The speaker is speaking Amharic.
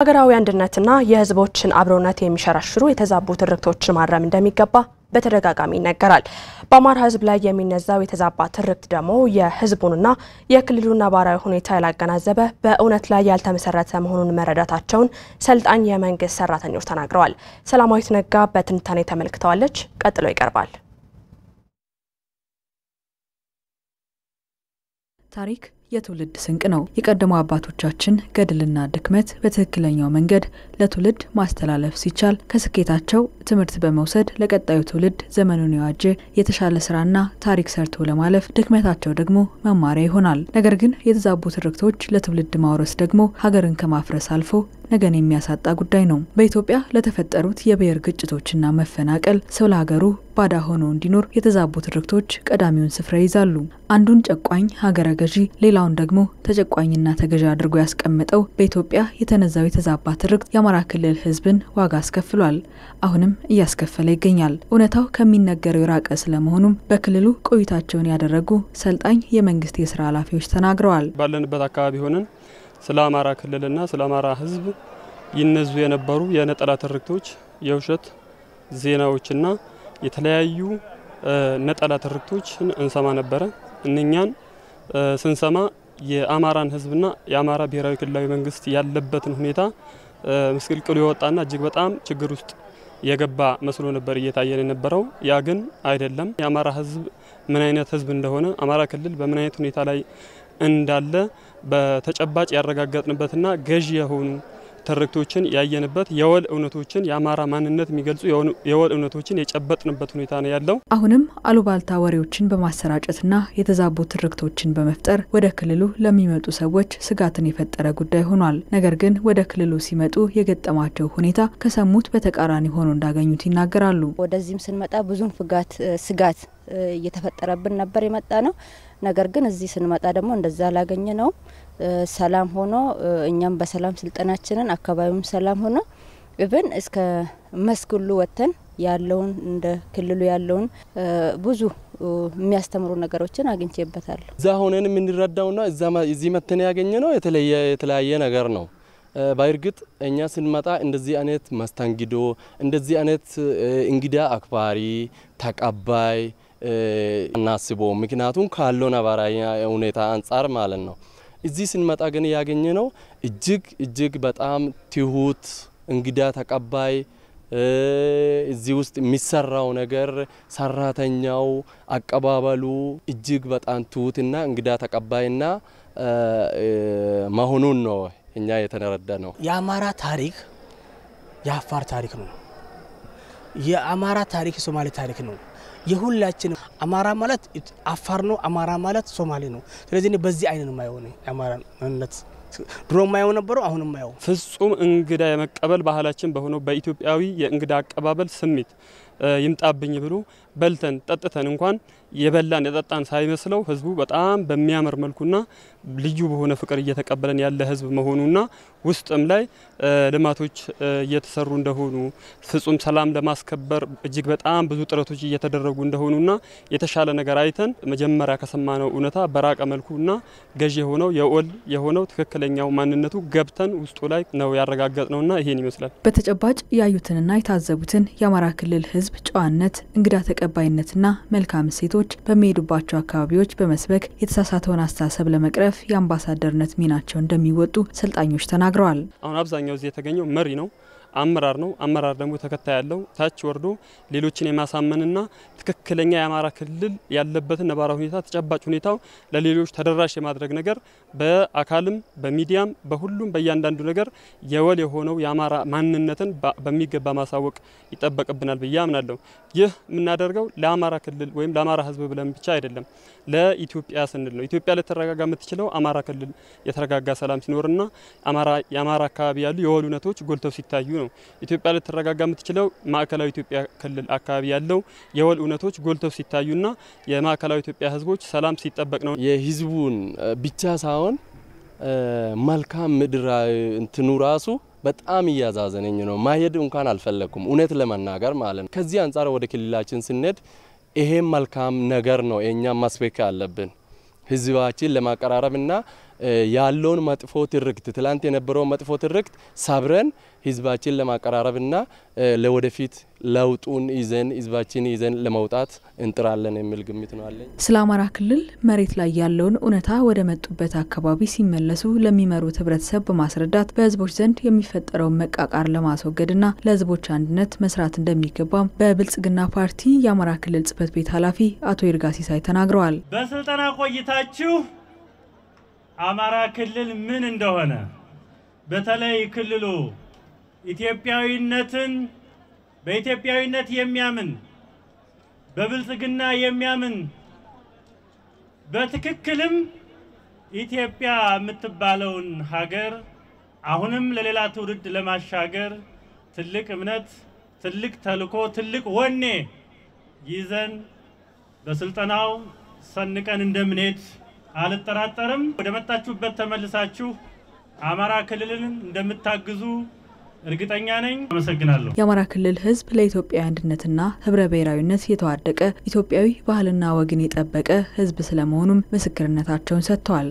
ሀገራዊ አንድነትና የህዝቦችን አብሮነት የሚሸራሽሩ የተዛቡ ትርክቶችን ማረም እንደሚገባ በተደጋጋሚ ይነገራል። በአማራ ህዝብ ላይ የሚነዛው የተዛባ ትርክት ደግሞ የህዝቡንና የክልሉን ነባራዊ ሁኔታ ያላገናዘበ በእውነት ላይ ያልተመሰረተ መሆኑን መረዳታቸውን ሰልጣኝ የመንግስት ሰራተኞች ተናግረዋል። ሰላማዊት ነጋ በትንታኔ ተመልክተዋለች። ቀጥሎ ይቀርባል። ታሪክ የትውልድ ስንቅ ነው። የቀደሙ አባቶቻችን ገድልና ድክመት በትክክለኛው መንገድ ለትውልድ ማስተላለፍ ሲቻል ከስኬታቸው ትምህርት በመውሰድ ለቀጣዩ ትውልድ ዘመኑን የዋጀ የተሻለ ስራና ታሪክ ሰርቶ ለማለፍ ድክመታቸው ደግሞ መማሪያ ይሆናል። ነገር ግን የተዛቡ ትርክቶች ለትውልድ ማውረስ ደግሞ ሀገርን ከማፍረስ አልፎ ነገን የሚያሳጣ ጉዳይ ነው። በኢትዮጵያ ለተፈጠሩት የብሔር ግጭቶችና መፈናቀል ሰው ለሀገሩ ባዳ ሆኖ እንዲኖር የተዛቡ ትርክቶች ቀዳሚውን ስፍራ ይይዛሉ። አንዱን ጨቋኝ ሀገረ ገዢ ሌላ ጥላውን ደግሞ ተጨቋኝና ተገዥ አድርጎ ያስቀመጠው በኢትዮጵያ የተነዛው የተዛባ ትርክት የአማራ ክልል ህዝብን ዋጋ አስከፍሏል፣ አሁንም እያስከፈለ ይገኛል። እውነታው ከሚነገረው የራቀ ስለመሆኑም በክልሉ ቆይታቸውን ያደረጉ ሰልጣኝ የመንግስት የስራ ኃላፊዎች ተናግረዋል። ባለንበት አካባቢ ሆነን ስለ አማራ ክልልና ስለ አማራ ህዝብ ይነዙ የነበሩ የነጠላ ትርክቶች፣ የውሸት ዜናዎችና የተለያዩ ነጠላ ትርክቶችን እንሰማ ነበረ እነኛን ስንሰማ የአማራን ህዝብና የአማራ ብሔራዊ ክልላዊ መንግስት ያለበትን ሁኔታ ምስቅልቅሉ የወጣና እጅግ በጣም ችግር ውስጥ የገባ መስሎ ነበር እየታየን የነበረው። ያ ግን አይደለም። የአማራ ህዝብ ምን አይነት ህዝብ እንደሆነ፣ አማራ ክልል በምን አይነት ሁኔታ ላይ እንዳለ በተጨባጭ ያረጋገጥንበትና ገዢ የሆኑ ተረክቶችን ያየንበት የወል እውነቶችን የአማራ ማንነት የሚገልጹ የወል እውነቶችን የጨበጥንበት ሁኔታ ነው ያለው። አሁንም አሉባልታ ወሬዎችን በማሰራጨትና የተዛቡ ትርክቶችን በመፍጠር ወደ ክልሉ ለሚመጡ ሰዎች ስጋትን የፈጠረ ጉዳይ ሆኗል። ነገር ግን ወደ ክልሉ ሲመጡ የገጠማቸው ሁኔታ ከሰሙት በተቃራኒ ሆኖ እንዳገኙት ይናገራሉ። ወደዚህም ስንመጣ ብዙም ፍጋት ስጋት እየተፈጠረብን ነበር የመጣ ነው። ነገር ግን እዚህ ስንመጣ ደግሞ እንደዛ አላገኘ ነው። ሰላም ሆኖ እኛም በሰላም ስልጠናችንን አካባቢውም ሰላም ሆኖ ኢቨን እስከ መስክሉ ወጥተን ያለውን እንደ ክልሉ ያለውን ብዙ የሚያስተምሩ ነገሮችን አግኝቼበታለሁ። እዛ ሆነን የምንረዳውና እዚህ መተን ያገኘ ነው የተለያየ ነገር ነው። በእርግጥ እኛ ስንመጣ እንደዚህ አይነት መስተንግዶ እንደዚህ አይነት እንግዳ አክባሪ ተቀባይ እናስበው። ምክንያቱም ካለው ነባራዊ ሁኔታ አንጻር ማለት ነው። እዚህ ስንመጣ ግን ያገኘ ነው እጅግ እጅግ በጣም ትሁት እንግዳ ተቀባይ እዚህ ውስጥ የሚሰራው ነገር ሰራተኛው አቀባበሉ እጅግ በጣም ትሁትና እንግዳ ተቀባይና መሆኑን ነው እኛ የተረዳ ነው። የአማራ ታሪክ የአፋር ታሪክ ነው። የአማራ ታሪክ የሶማሌ ታሪክ ነው። የሁላችን አማራ ማለት አፋር ነው፣ አማራ ማለት ሶማሌ ነው። ስለዚህ በዚህ አይን የማይሆነ የማየው የአማራ ማንነት ድሮ የማየው ነበረው፣ አሁን የማየው ፍጹም እንግዳ የመቀበል ባህላችን በሆነው በኢትዮጵያዊ የእንግዳ አቀባበል ስሜት ይምጣብኝ ብሎ በልተን ጠጥተን እንኳን የበላን የጠጣን ሳይመስለው ህዝቡ በጣም በሚያምር መልኩና ልዩ በሆነ ፍቅር እየተቀበለን ያለ ህዝብ መሆኑና ውስጥም ላይ ልማቶች እየተሰሩ እንደሆኑ ፍጹም ሰላም ለማስከበር እጅግ በጣም ብዙ ጥረቶች እየተደረጉ እንደሆኑና የተሻለ ነገር አይተን መጀመሪያ ከሰማነው እውነታ በራቀ መልኩና ገዢ የሆነው የኦል የሆነው ትክክለኛው ማንነቱ ገብተን ውስጡ ላይ ነው ያረጋገጥ ነውና ይሄን ይመስላል። በተጨባጭ ያዩትንና የታዘቡትን የአማራ ክልል ህዝብ ህዝብ ጨዋነት፣ እንግዳ ተቀባይነትና መልካም እሴቶች በሚሄዱባቸው አካባቢዎች በመስበክ የተሳሳተውን አስተሳሰብ ለመቅረፍ የአምባሳደርነት ሚናቸው እንደሚወጡ ሰልጣኞች ተናግረዋል። አሁን አብዛኛው እዚህ የተገኘው መሪ ነው። አመራር ነው። አመራር ደግሞ ተከታይ ያለው ታች ወርዶ ሌሎችን የማሳመንና ትክክለኛ የአማራ ክልል ያለበትን ነባራ ሁኔታ ተጨባጭ ሁኔታው ለሌሎች ተደራሽ የማድረግ ነገር በአካልም በሚዲያም በሁሉም በእያንዳንዱ ነገር የወል የሆነው የአማራ ማንነትን በሚገባ ማሳወቅ ይጠበቅብናል ብዬ አምናለሁ። ይህ የምናደርገው ለአማራ ክልል ወይም ለአማራ ሕዝብ ብለን ብቻ አይደለም፣ ለኢትዮጵያ ስንል ነው። ኢትዮጵያ ልትረጋጋ የምትችለው አማራ ክልል የተረጋጋ ሰላም ሲኖርና የአማራ አካባቢ ያሉ የወል እውነቶች ጎልተው ሲታዩ ነው። ነው። ኢትዮጵያ ልትረጋጋ የምትችለው ማዕከላዊ ኢትዮጵያ ክልል አካባቢ ያለው የወል እውነቶች ጎልተው ሲታዩና የማዕከላዊ ኢትዮጵያ ህዝቦች ሰላም ሲጠበቅ ነው። የህዝቡን ብቻ ሳይሆን መልካም ምድራዊ እንትኑ ራሱ በጣም እያዛዘነኝ ነው። ማሄድ እንኳን አልፈለግኩም እውነት ለመናገር ማለት ነው። ከዚህ አንጻር ወደ ክልላችን ስንሄድ ይሄም መልካም ነገር ነው። የእኛም ማስበክ አለብን ህዝባችን ለማቀራረብና ያለውን መጥፎ ትርክት ትላንት የነበረውን መጥፎ ትርክት ሰብረን ህዝባችን ለማቀራረብና ለወደፊት ለውጡን ይዘን ህዝባችን ይዘን ለመውጣት እንጥራለን የሚል ግምት ነው አለኝ። ስለ አማራ ክልል መሬት ላይ ያለውን እውነታ ወደ መጡበት አካባቢ ሲመለሱ ለሚመሩት ህብረተሰብ በማስረዳት በህዝቦች ዘንድ የሚፈጠረውን መቃቃር ለማስወገድና ለህዝቦች አንድነት መስራት እንደሚገባም በብልጽግና ፓርቲ የአማራ ክልል ጽህፈት ቤት ኃላፊ አቶ ይርጋ ሲሳይ ተናግረዋል። በስልጠና ቆይታችሁ አማራ ክልል ምን እንደሆነ በተለይ ክልሉ ኢትዮጵያዊነትን በኢትዮጵያዊነት የሚያምን በብልጽግና የሚያምን በትክክልም ኢትዮጵያ የምትባለውን ሀገር አሁንም ለሌላ ትውልድ ለማሻገር ትልቅ እምነት፣ ትልቅ ተልኮ፣ ትልቅ ወኔ ይዘን በስልጠናው ሰንቀን እንደምንሄድ አልጠራጠርም። ወደ መጣችሁበት ተመልሳችሁ አማራ ክልልን እንደምታግዙ እርግጠኛ ነኝ። አመሰግናለሁ። የአማራ ክልል ህዝብ ለኢትዮጵያ አንድነትና ህብረ ብሔራዊነት የተዋደቀ ኢትዮጵያዊ ባህልና ወግን የጠበቀ ህዝብ ስለመሆኑም ምስክርነታቸውን ሰጥተዋል።